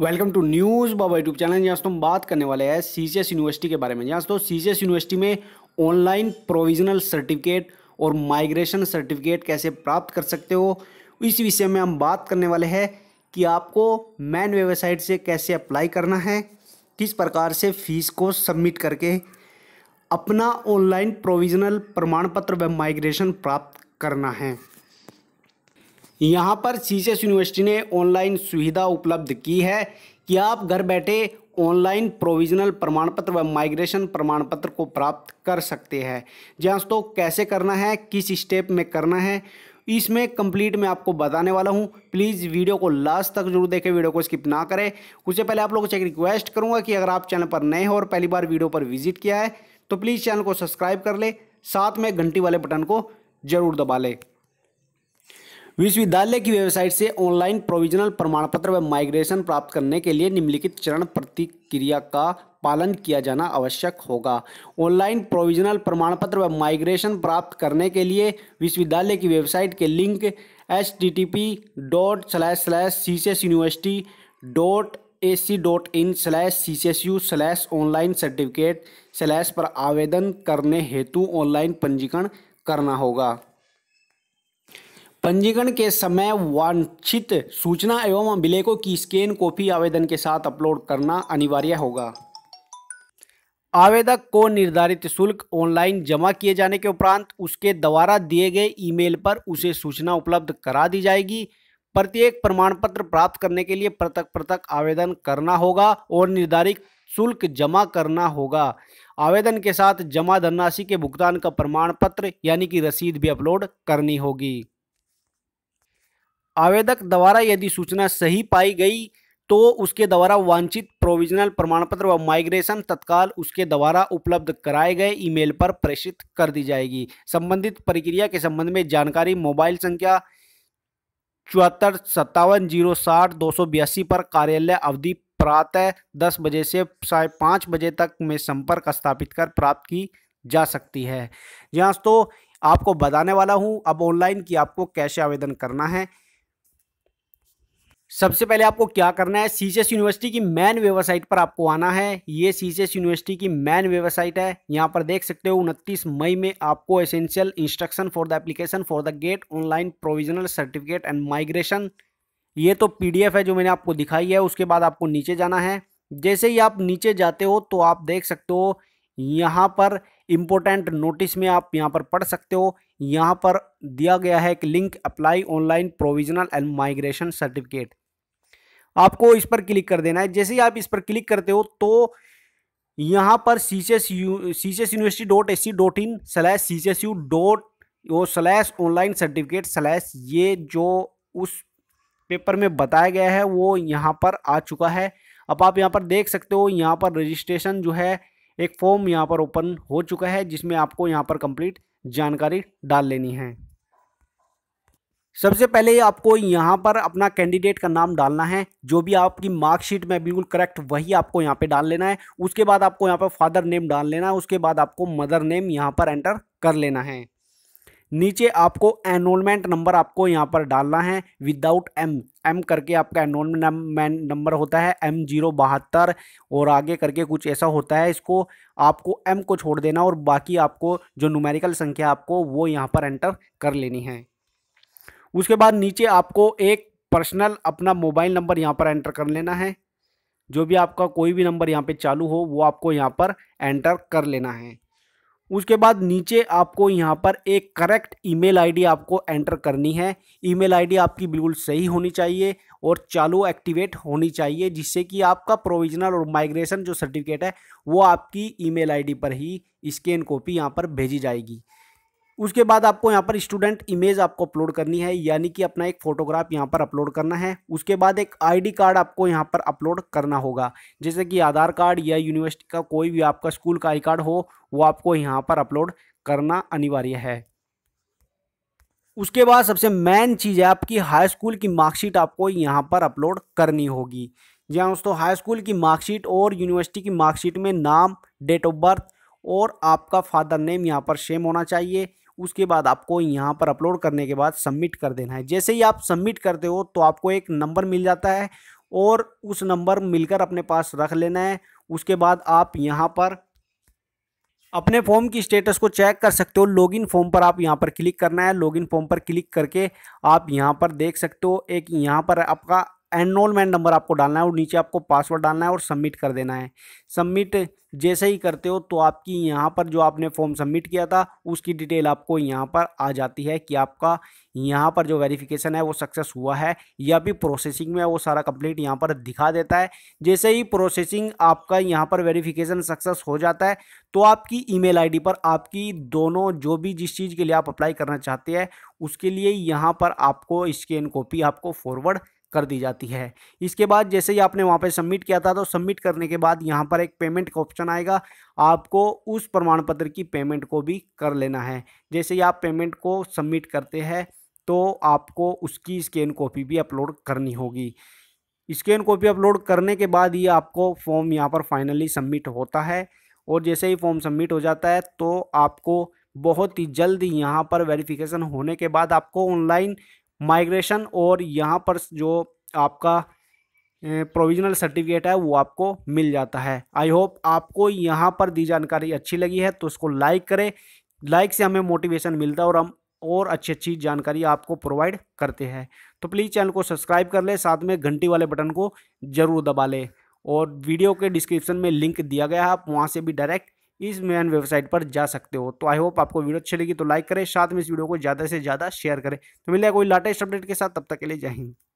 welcome to news Baba YouTube channel यहाँ दोस्तों हम बात करने वाले हैं सी यूनिवर्सिटी के बारे में यहाँ दोस्तों सी यूनिवर्सिटी में ऑनलाइन प्रोविजनल सर्टिफिकेट और माइग्रेशन सर्टिफिकेट कैसे प्राप्त कर सकते हो इस विषय में हम बात करने वाले हैं कि आपको मैन वेबसाइट से कैसे अप्लाई करना है किस प्रकार से फीस को सबमिट करके अपना ऑनलाइन प्रोविजनल प्रमाण पत्र व माइग्रेशन प्राप्त करना है यहाँ पर सी यूनिवर्सिटी ने ऑनलाइन सुविधा उपलब्ध की है कि आप घर बैठे ऑनलाइन प्रोविजनल प्रमाण पत्र व माइग्रेशन प्रमाण पत्र को प्राप्त कर सकते हैं जी तो कैसे करना है किस स्टेप में करना है इसमें कंप्लीट मैं आपको बताने वाला हूं प्लीज़ वीडियो को लास्ट तक जरूर देखें वीडियो को स्किप ना करें उससे पहले आप लोगों से एक रिक्वेस्ट करूंगा कि अगर आप चैनल पर नए हो और पहली बार वीडियो पर विजिट किया है तो प्लीज़ चैनल को सब्सक्राइब कर ले साथ में घंटी वाले बटन को जरूर दबा लें विश्वविद्यालय की वेबसाइट से ऑनलाइन प्रोविजनल प्रमाण पत्र व माइग्रेशन प्राप्त करने के लिए निम्नलिखित चरण प्रतिक्रिया का पालन किया जाना आवश्यक होगा ऑनलाइन प्रोविजनल प्रमाण पत्र व माइग्रेशन प्राप्त करने के लिए विश्वविद्यालय की वेबसाइट के link H T T P dot slash slash C C S university dot A C dot in slash C C S U slash online certificate slash पर आवेदन करने हेतु ऑनलाइन पंजीकरण करना होगा पंजीकरण के समय वांछित सूचना एवं अभिलेखों की स्कैन कॉपी आवेदन के साथ अपलोड करना अनिवार्य होगा आवेदक को निर्धारित शुल्क ऑनलाइन जमा किए जाने के उपरांत उसके द्वारा दिए गए ईमेल पर उसे सूचना उपलब्ध करा दी जाएगी प्रत्येक प्रमाण पत्र प्राप्त करने के लिए पृथक पृथक आवेदन करना होगा और निर्धारित शुल्क जमा करना होगा आवेदन के साथ जमा धनराशि के भुगतान का प्रमाण पत्र यानी कि रसीद भी अपलोड करनी होगी आवेदक द्वारा यदि सूचना सही पाई गई तो उसके द्वारा वांछित प्रोविजनल प्रमाण पत्र व माइग्रेशन तत्काल उसके द्वारा उपलब्ध कराए गए ईमेल पर प्रेषित कर दी जाएगी संबंधित प्रक्रिया के संबंध में जानकारी मोबाइल संख्या चौहत्तर सत्तावन जीरो साठ दो सौ बयासी पर कार्यालय अवधि प्रातः दस बजे से साय पाँच बजे तक में संपर्क स्थापित कर प्राप्त की जा सकती है यहाँ तो आपको बताने वाला हूँ अब ऑनलाइन की आपको कैसे आवेदन करना है सबसे पहले आपको क्या करना है सी यूनिवर्सिटी की मेन वेबसाइट पर आपको आना है ये सी यूनिवर्सिटी की मेन वेबसाइट है यहाँ पर देख सकते हो उनतीस मई में आपको essential instruction for the application for the get online provisional certificate and migration ये तो पीडीएफ है जो मैंने आपको दिखाई है उसके बाद आपको नीचे जाना है जैसे ही आप नीचे जाते हो तो आप देख सकते हो यहाँ पर इम्पोर्टेंट नोटिस में आप यहाँ पर पढ़ सकते हो यहाँ पर दिया गया है एक link apply online provisional and migration certificate आपको इस पर क्लिक कर देना है जैसे ही आप इस पर क्लिक करते हो तो यहाँ पर C C S S university dot S C dot in slash C C S U dot वो स्लैश ऑनलाइन सर्टिफिकेट स्लैश ये जो उस पेपर में बताया गया है वो यहाँ पर आ चुका है अब आप यहाँ पर देख सकते हो यहाँ पर रजिस्ट्रेशन जो है एक फॉर्म यहाँ पर ओपन हो चुका है जिसमें आपको यहाँ पर कंप्लीट जानकारी डाल लेनी है सबसे पहले आपको यहाँ पर अपना कैंडिडेट का नाम डालना है जो भी आपकी मार्कशीट में बिल्कुल करेक्ट वही आपको यहाँ पे डाल लेना है उसके बाद आपको यहाँ पर फादर नेम डाल लेना है उसके बाद आपको मदर नेम यहाँ पर एंटर कर लेना है नीचे आपको एनरोलमेंट नंबर आपको यहाँ पर डालना है विदाउट एम एम करके आपका एनरोलमेंट नंबर होता है एम जीरो बहत्तर और आगे करके कुछ ऐसा होता है इसको आपको एम को छोड़ देना और बाकी आपको जो न्यूमेरिकल संख्या आपको वो यहाँ पर एंटर कर लेनी है उसके बाद नीचे आपको एक पर्सनल अपना मोबाइल नंबर यहाँ पर एंटर कर लेना है जो भी आपका कोई भी नंबर यहाँ पे चालू हो वो आपको यहाँ पर एंटर कर लेना है उसके बाद नीचे आपको यहाँ पर एक करेक्ट ईमेल आईडी आपको एंटर करनी है ईमेल आईडी आपकी बिल्कुल सही होनी चाहिए और चालू एक्टिवेट होनी चाहिए जिससे कि आपका प्रोविजनल और माइग्रेशन जो सर्टिफिकेट है वो आपकी ईमेल आईडी पर ही स्कैन कॉपी यहाँ पर भेजी जाएगी उसके बाद आपको यहाँ पर स्टूडेंट इमेज आपको अपलोड करनी है यानी कि अपना एक फोटोग्राफ यहाँ पर अपलोड करना है उसके बाद एक आईडी कार्ड आपको यहाँ पर अपलोड करना होगा जैसे कि आधार कार्ड या यूनिवर्सिटी का कोई भी आपका स्कूल का आई कार्ड हो वो आपको यहाँ पर अपलोड करना अनिवार्य है उसके बाद सबसे मेन चीज़ है आपकी हाई स्कूल की मार्कशीट आपको यहाँ पर अपलोड करनी होगी जी हाँ दोस्तों हाई स्कूल की मार्कशीट और यूनिवर्सिटी की मार्कशीट में नाम डेट ऑफ बर्थ और आपका फादर नेम यहाँ पर सेम होना चाहिए उसके बाद आपको यहाँ पर अपलोड करने के बाद सबमिट कर देना है जैसे ही आप सबमिट करते हो तो आपको एक नंबर मिल जाता है और उस नंबर मिलकर अपने पास रख लेना है उसके बाद आप यहाँ पर अपने फॉर्म की स्टेटस को चेक कर सकते हो लॉगिन फॉर्म पर आप यहाँ पर क्लिक करना है लॉगिन फॉर्म पर क्लिक करके आप यहाँ पर देख सकते हो एक यहाँ पर आपका एनरोलमेंट नंबर आपको डालना है और नीचे आपको पासवर्ड डालना है और सबमिट कर देना है सबमिट जैसे ही करते हो तो आपकी यहाँ पर जो आपने फॉर्म सबमिट किया था उसकी डिटेल आपको यहाँ पर आ जाती है कि आपका यहाँ पर जो वेरिफिकेशन है वो सक्सेस हुआ है या भी प्रोसेसिंग में वो सारा कंप्लीट यहाँ पर दिखा देता है जैसे ही प्रोसेसिंग आपका यहाँ पर वेरिफिकेशन सक्सेस हो जाता है तो आपकी ईमेल आईडी पर आपकी दोनों जो भी जिस चीज़ के लिए आप अप्लाई करना चाहते हैं उसके लिए यहाँ पर आपको स्कैन कॉपी आपको फॉरवर्ड कर दी जाती है इसके बाद जैसे ही आपने वहाँ पे सबमिट किया था तो सबमिट करने के बाद यहाँ पर एक पेमेंट का ऑप्शन आएगा आपको उस प्रमाण पत्र की पेमेंट को भी कर लेना है जैसे ही आप पेमेंट को सबमिट करते हैं तो आपको उसकी स्कैन कॉपी भी अपलोड करनी होगी स्कैन कॉपी अपलोड करने के बाद ही आपको फॉर्म यहाँ पर फाइनली सबमिट होता है और जैसे ही फॉर्म सबमिट हो जाता है तो आपको बहुत ही जल्द यहाँ पर वेरिफिकेशन होने के बाद आपको ऑनलाइन माइग्रेशन और यहाँ पर जो आपका प्रोविजनल सर्टिफिकेट है वो आपको मिल जाता है आई होप आपको यहाँ पर दी जानकारी अच्छी लगी है तो उसको लाइक करें लाइक से हमें मोटिवेशन मिलता है और हम और अच्छी अच्छी जानकारी आपको प्रोवाइड करते हैं तो प्लीज़ चैनल को सब्सक्राइब कर ले साथ में घंटी वाले बटन को ज़रूर दबा लें और वीडियो के डिस्क्रिप्शन में लिंक दिया गया है आप वहाँ से भी डायरेक्ट इस मेन वेबसाइट पर जा सकते हो तो आई होप आपको वीडियो अच्छी लगी तो लाइक करें साथ में इस वीडियो को ज़्यादा से ज़्यादा शेयर करें तो मिलेगा कोई लेटेस्ट अपडेट के साथ तब तक के लिए जय हिंद